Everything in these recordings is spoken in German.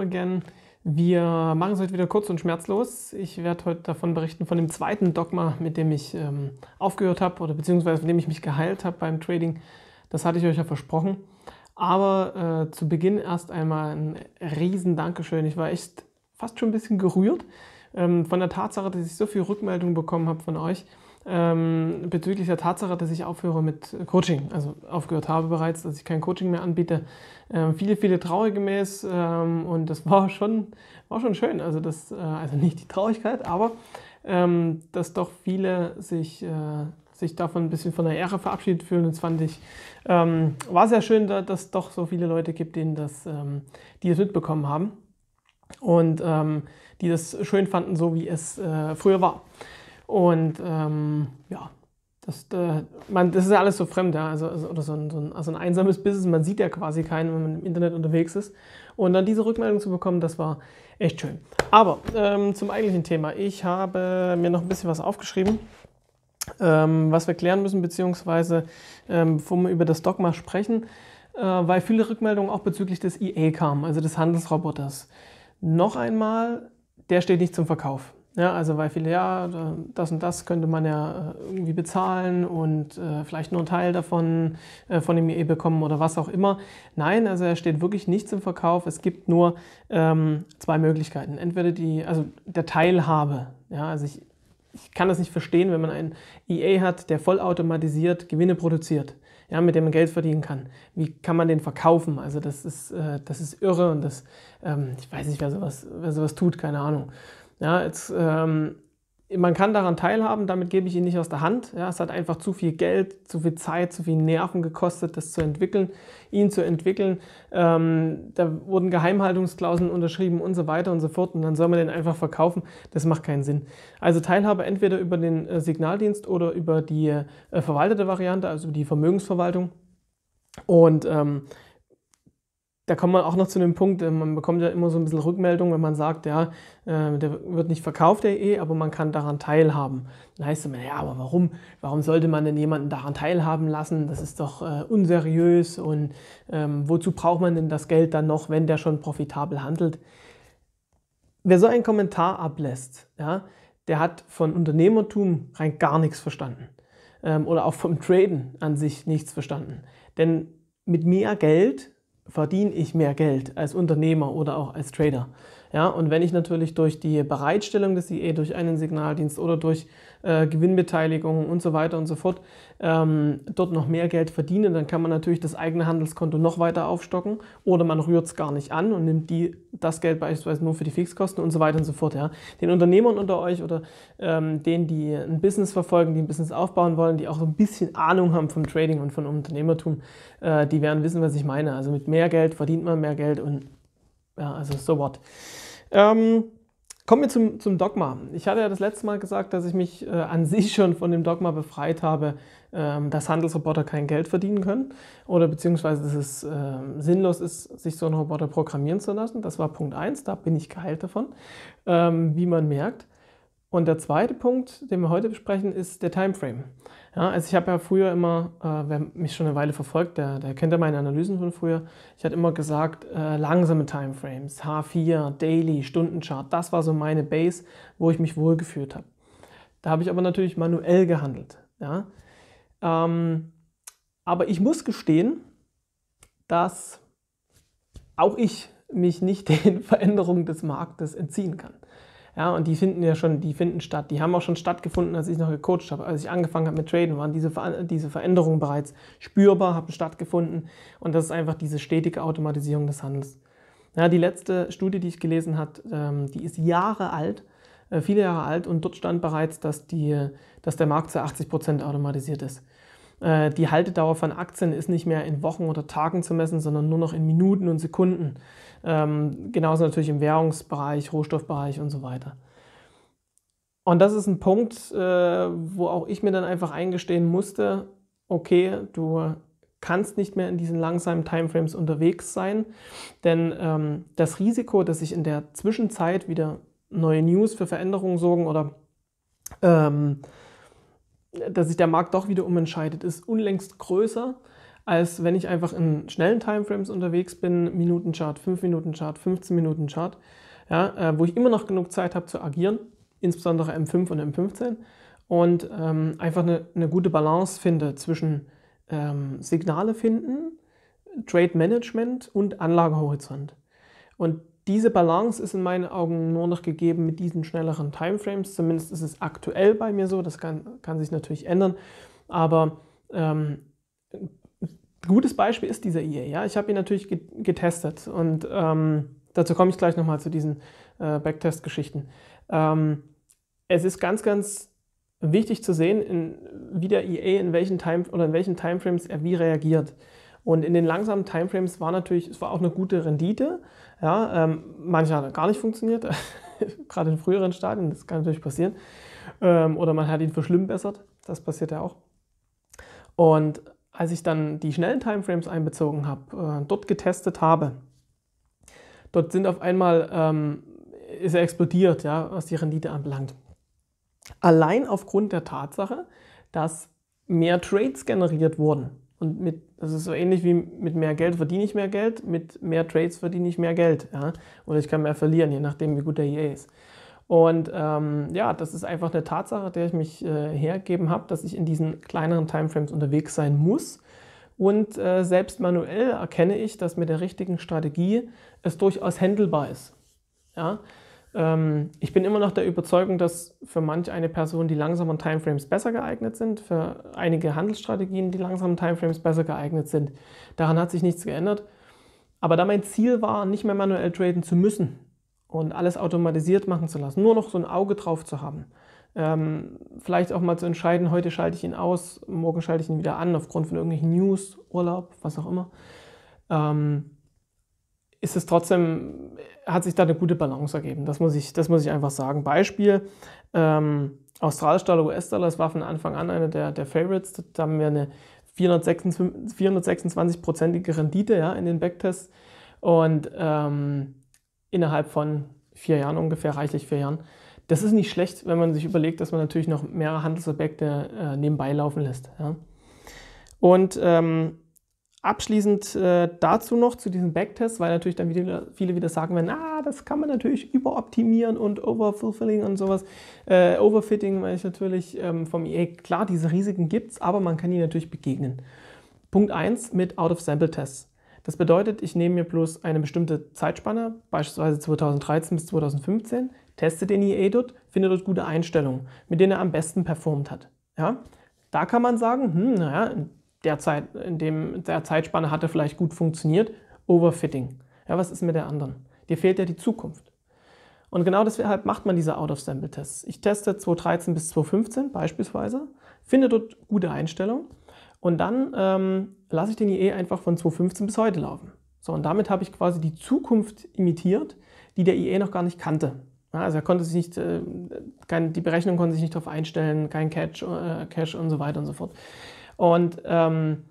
Hello again. Wir machen es heute wieder kurz und schmerzlos. Ich werde heute davon berichten, von dem zweiten Dogma, mit dem ich ähm, aufgehört habe oder beziehungsweise von dem ich mich geheilt habe beim Trading. Das hatte ich euch ja versprochen. Aber äh, zu Beginn erst einmal ein riesen Dankeschön. Ich war echt fast schon ein bisschen gerührt ähm, von der Tatsache, dass ich so viel Rückmeldung bekommen habe von euch ähm, bezüglich der Tatsache, dass ich aufhöre mit Coaching, also aufgehört habe bereits, dass ich kein Coaching mehr anbiete. Ähm, viele, viele Traurige gemäß ähm, und das war schon, war schon schön. Also, das, äh, also nicht die Traurigkeit, aber ähm, dass doch viele sich, äh, sich davon ein bisschen von der Ehre verabschiedet fühlen. das fand ich, ähm, war sehr schön, dass es doch so viele Leute gibt, denen das, ähm, die es mitbekommen haben und die das schön fanden, so wie es äh, früher war. Und ähm, ja, das, äh, man, das ist ja alles so fremd, ja. Also, also oder so ein, so ein, also ein einsames Business, man sieht ja quasi keinen, wenn man im Internet unterwegs ist. Und dann diese Rückmeldung zu bekommen, das war echt schön. Aber ähm, zum eigentlichen Thema. Ich habe mir noch ein bisschen was aufgeschrieben, ähm, was wir klären müssen, beziehungsweise ähm, bevor wir über das Dogma sprechen, äh, weil viele Rückmeldungen auch bezüglich des EA kamen, also des Handelsroboters. Noch einmal, der steht nicht zum Verkauf. Ja, also weil viele, ja, das und das könnte man ja äh, irgendwie bezahlen und äh, vielleicht nur einen Teil davon äh, von dem IE bekommen oder was auch immer. Nein, also er steht wirklich nichts im Verkauf. Es gibt nur ähm, zwei Möglichkeiten. Entweder die, also der Teilhabe. Ja, also ich, ich kann das nicht verstehen, wenn man einen EA hat, der vollautomatisiert Gewinne produziert, ja, mit dem man Geld verdienen kann. Wie kann man den verkaufen? Also das ist, äh, das ist irre und das, ähm, ich weiß nicht, wer sowas, wer sowas tut, keine Ahnung. Ja, jetzt, ähm, man kann daran teilhaben, damit gebe ich ihn nicht aus der Hand. Ja, es hat einfach zu viel Geld, zu viel Zeit, zu viel Nerven gekostet, das zu entwickeln, ihn zu entwickeln. Ähm, da wurden Geheimhaltungsklauseln unterschrieben und so weiter und so fort. Und dann soll man den einfach verkaufen. Das macht keinen Sinn. Also Teilhabe entweder über den äh, Signaldienst oder über die äh, verwaltete Variante, also über die Vermögensverwaltung. Und ähm, da kommt man auch noch zu dem Punkt, äh, man bekommt ja immer so ein bisschen Rückmeldung, wenn man sagt, ja, äh, der wird nicht verkauft, der E, aber man kann daran teilhaben. Dann heißt es immer, ja, aber warum? Warum sollte man denn jemanden daran teilhaben lassen? Das ist doch äh, unseriös und ähm, wozu braucht man denn das Geld dann noch, wenn der schon profitabel handelt? Wer so einen Kommentar ablässt, ja, der hat von Unternehmertum rein gar nichts verstanden. Ähm, oder auch vom Traden an sich nichts verstanden. Denn mit mehr Geld verdiene ich mehr Geld als Unternehmer oder auch als Trader. Ja, und wenn ich natürlich durch die Bereitstellung des IE, durch einen Signaldienst oder durch äh, Gewinnbeteiligung und so weiter und so fort ähm, dort noch mehr Geld verdiene, dann kann man natürlich das eigene Handelskonto noch weiter aufstocken oder man rührt es gar nicht an und nimmt die, das Geld beispielsweise nur für die Fixkosten und so weiter und so fort. Ja. Den Unternehmern unter euch oder ähm, denen, die ein Business verfolgen, die ein Business aufbauen wollen, die auch so ein bisschen Ahnung haben vom Trading und von Unternehmertum, äh, die werden wissen, was ich meine. Also mit mehr Geld verdient man mehr Geld und ja, also so what. Ähm, kommen wir zum, zum Dogma. Ich hatte ja das letzte Mal gesagt, dass ich mich äh, an sich schon von dem Dogma befreit habe, ähm, dass Handelsroboter kein Geld verdienen können oder beziehungsweise dass es äh, sinnlos ist, sich so einen Roboter programmieren zu lassen. Das war Punkt 1, da bin ich geheilt davon, ähm, wie man merkt. Und der zweite Punkt, den wir heute besprechen, ist der Timeframe. Ja, also ich habe ja früher immer, äh, wer mich schon eine Weile verfolgt, der, der kennt ja meine Analysen von früher. Ich hatte immer gesagt, äh, langsame Timeframes, H4, Daily, Stundenchart, das war so meine Base, wo ich mich wohlgefühlt habe. Da habe ich aber natürlich manuell gehandelt. Ja? Ähm, aber ich muss gestehen, dass auch ich mich nicht den Veränderungen des Marktes entziehen kann. Ja, und die finden ja schon, die finden statt. Die haben auch schon stattgefunden, als ich noch gecoacht habe. Als ich angefangen habe mit Traden, waren diese, Ver diese Veränderungen bereits spürbar, haben stattgefunden. Und das ist einfach diese stetige Automatisierung des Handels. Ja, die letzte Studie, die ich gelesen habe, ähm, die ist Jahre alt, äh, viele Jahre alt. Und dort stand bereits, dass, die, dass der Markt zu 80% Prozent automatisiert ist. Äh, die Haltedauer von Aktien ist nicht mehr in Wochen oder Tagen zu messen, sondern nur noch in Minuten und Sekunden. Ähm, genauso natürlich im Währungsbereich, Rohstoffbereich und so weiter. Und das ist ein Punkt, äh, wo auch ich mir dann einfach eingestehen musste, okay, du kannst nicht mehr in diesen langsamen Timeframes unterwegs sein, denn ähm, das Risiko, dass sich in der Zwischenzeit wieder neue News für Veränderungen sorgen oder ähm, dass sich der Markt doch wieder umentscheidet, ist unlängst größer, als wenn ich einfach in schnellen Timeframes unterwegs bin, Minutenchart, 5 Minuten Chart, 15 Minuten Chart, ja, äh, wo ich immer noch genug Zeit habe zu agieren, insbesondere M5 und M15 und ähm, einfach eine, eine, gute Balance finde zwischen ähm, Signale finden, Trade Management und Anlagehorizont. Und diese Balance ist in meinen Augen nur noch gegeben mit diesen schnelleren Timeframes. Zumindest ist es aktuell bei mir so. Das kann, kann sich natürlich ändern. Aber ähm, ein gutes Beispiel ist dieser EA. Ja? Ich habe ihn natürlich getestet und ähm, dazu komme ich gleich nochmal zu diesen äh, Backtest-Geschichten. Ähm, es ist ganz, ganz wichtig zu sehen, in, wie der EA in welchen Time oder in welchen Timeframes er wie reagiert. Und in den langsamen Timeframes war natürlich, es war auch eine gute Rendite. Ja, ähm, manche hat gar nicht funktioniert, gerade in früheren Stadien, das kann natürlich passieren. Ähm, oder man hat ihn verschlimmbessert, das passiert ja auch. Und als ich dann die schnellen Timeframes einbezogen habe, äh, dort getestet habe, dort sind auf einmal, ähm, ist er explodiert, ja, was die Rendite anbelangt. Allein aufgrund der Tatsache, dass mehr Trades generiert wurden. Und mit das ist so ähnlich wie mit mehr Geld verdiene ich mehr Geld, mit mehr Trades verdiene ich mehr Geld. Ja? Oder ich kann mehr verlieren, je nachdem, wie gut der EA ist. Und ähm, ja, das ist einfach eine Tatsache, der ich mich äh, hergeben habe, dass ich in diesen kleineren Timeframes unterwegs sein muss. Und äh, selbst manuell erkenne ich, dass mit der richtigen Strategie es durchaus handelbar ist. Ja? Ähm, ich bin immer noch der Überzeugung, dass für manch eine Person die langsamen Timeframes besser geeignet sind, für einige Handelsstrategien die langsamen Timeframes besser geeignet sind. Daran hat sich nichts geändert. Aber da mein Ziel war, nicht mehr manuell traden zu müssen und alles automatisiert machen zu lassen, nur noch so ein Auge drauf zu haben, ähm, vielleicht auch mal zu entscheiden, heute schalte ich ihn aus, morgen schalte ich ihn wieder an, aufgrund von irgendwelchen News, Urlaub, was auch immer ähm, ist es trotzdem, hat sich da eine gute Balance ergeben. Das muss ich, das muss ich einfach sagen. Beispiel, ähm, australisch Dollar, US-Dollar, das war von Anfang an einer der, der Favorites. Da haben wir eine 426-prozentige Rendite ja, in den Backtests und ähm, innerhalb von vier Jahren ungefähr, reichlich vier Jahren. Das ist nicht schlecht, wenn man sich überlegt, dass man natürlich noch mehrere Handelsobjekte äh, nebenbei laufen lässt. Ja. Und ähm, Abschließend äh, dazu noch zu diesen Backtests, weil natürlich dann wieder, viele wieder sagen werden, ah, das kann man natürlich überoptimieren und overfulfilling und sowas. Äh, overfitting, weil ich natürlich ähm, vom EA, klar, diese Risiken gibt es, aber man kann ihnen natürlich begegnen. Punkt 1 mit Out-of-Sample-Tests. Das bedeutet, ich nehme mir bloß eine bestimmte Zeitspanne, beispielsweise 2013 bis 2015, teste den EA dort, finde dort gute Einstellungen, mit denen er am besten performt hat. Ja? Da kann man sagen, hm, naja, der Zeit, in dem, der Zeitspanne hatte vielleicht gut funktioniert, Overfitting. Ja, was ist mit der anderen? Dir fehlt ja die Zukunft. Und genau deshalb macht man diese Out-of-Sample-Tests. Ich teste 2013 bis 2015 beispielsweise, finde dort gute Einstellungen und dann ähm, lasse ich den IE einfach von 2015 bis heute laufen. So, und damit habe ich quasi die Zukunft imitiert, die der IE noch gar nicht kannte. Ja, also er konnte sich nicht, äh, kein, die Berechnung konnte sich nicht darauf einstellen, kein Cache, äh, Cache und so weiter und so fort. Und ähm,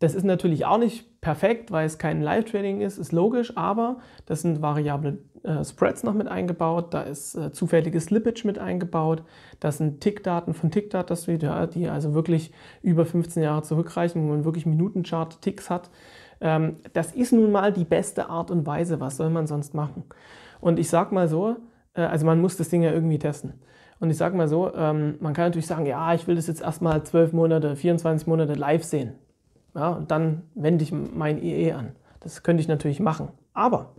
das ist natürlich auch nicht perfekt, weil es kein Live-Trading ist, ist logisch, aber das sind variable äh, Spreads noch mit eingebaut, da ist äh, zufälliges Slippage mit eingebaut, das sind Tickdaten von Tickdata Suite, ja, die also wirklich über 15 Jahre zurückreichen, wo man wirklich Minutenchart-Ticks hat. Ähm, das ist nun mal die beste Art und Weise, was soll man sonst machen? Und ich sag mal so, äh, also man muss das Ding ja irgendwie testen. Und ich sage mal so, ähm, man kann natürlich sagen, ja, ich will das jetzt erstmal zwölf Monate, 24 Monate live sehen. Ja, und dann wende ich mein IE an. Das könnte ich natürlich machen. Aber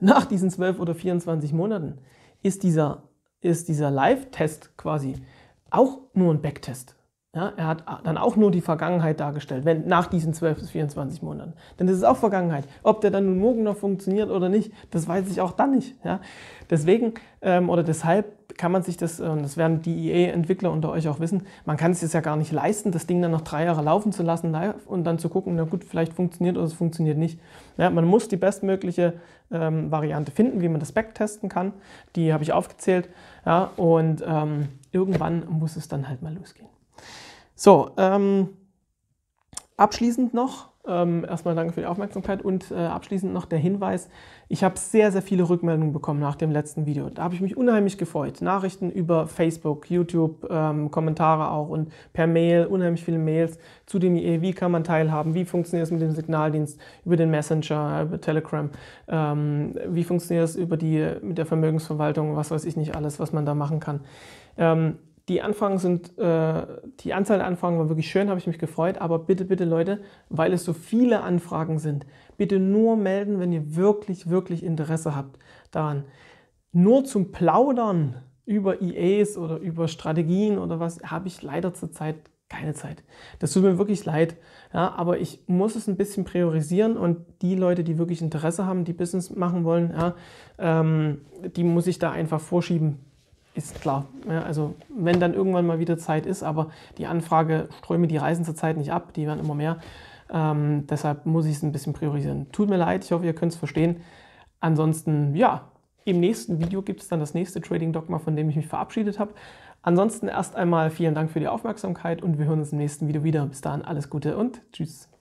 nach diesen zwölf oder 24 Monaten ist dieser, ist dieser Live-Test quasi auch nur ein Backtest. Ja, er hat dann auch nur die Vergangenheit dargestellt, wenn nach diesen 12 bis 24 Monaten. Denn das ist auch Vergangenheit. Ob der dann nun morgen noch funktioniert oder nicht, das weiß ich auch dann nicht. Ja. Deswegen ähm, oder deshalb kann man sich das, äh, und das werden die EA-Entwickler unter euch auch wissen, man kann es jetzt ja gar nicht leisten, das Ding dann noch drei Jahre laufen zu lassen und dann zu gucken, na gut, vielleicht funktioniert oder es funktioniert nicht. Ja, man muss die bestmögliche ähm, Variante finden, wie man das backtesten kann. Die habe ich aufgezählt. Ja, und ähm, irgendwann muss es dann halt mal losgehen. So, ähm, abschließend noch ähm, erstmal danke für die Aufmerksamkeit und äh, abschließend noch der Hinweis, ich habe sehr, sehr viele Rückmeldungen bekommen nach dem letzten Video. Da habe ich mich unheimlich gefreut. Nachrichten über Facebook, YouTube, ähm, Kommentare auch und per Mail, unheimlich viele Mails zu dem IE, wie kann man teilhaben, wie funktioniert es mit dem Signaldienst, über den Messenger, über Telegram, ähm, wie funktioniert es über die, mit der Vermögensverwaltung, was weiß ich nicht alles, was man da machen kann. Ähm, die Anfragen sind, äh, die Anzahl der Anfragen war wirklich schön, habe ich mich gefreut, aber bitte, bitte Leute, weil es so viele Anfragen sind, bitte nur melden, wenn ihr wirklich, wirklich Interesse habt daran. Nur zum Plaudern über EAs oder über Strategien oder was habe ich leider zurzeit keine Zeit. Das tut mir wirklich leid, ja, aber ich muss es ein bisschen priorisieren und die Leute, die wirklich Interesse haben, die Business machen wollen, ja, ähm, die muss ich da einfach vorschieben ist klar. Ja, also wenn dann irgendwann mal wieder Zeit ist, aber die Anfrageströme, die reisen zurzeit nicht ab, die werden immer mehr. Ähm, deshalb muss ich es ein bisschen priorisieren. Tut mir leid, ich hoffe, ihr könnt es verstehen. Ansonsten, ja, im nächsten Video gibt es dann das nächste Trading-Dogma, von dem ich mich verabschiedet habe. Ansonsten erst einmal vielen Dank für die Aufmerksamkeit und wir hören uns im nächsten Video wieder. Bis dahin alles Gute und tschüss.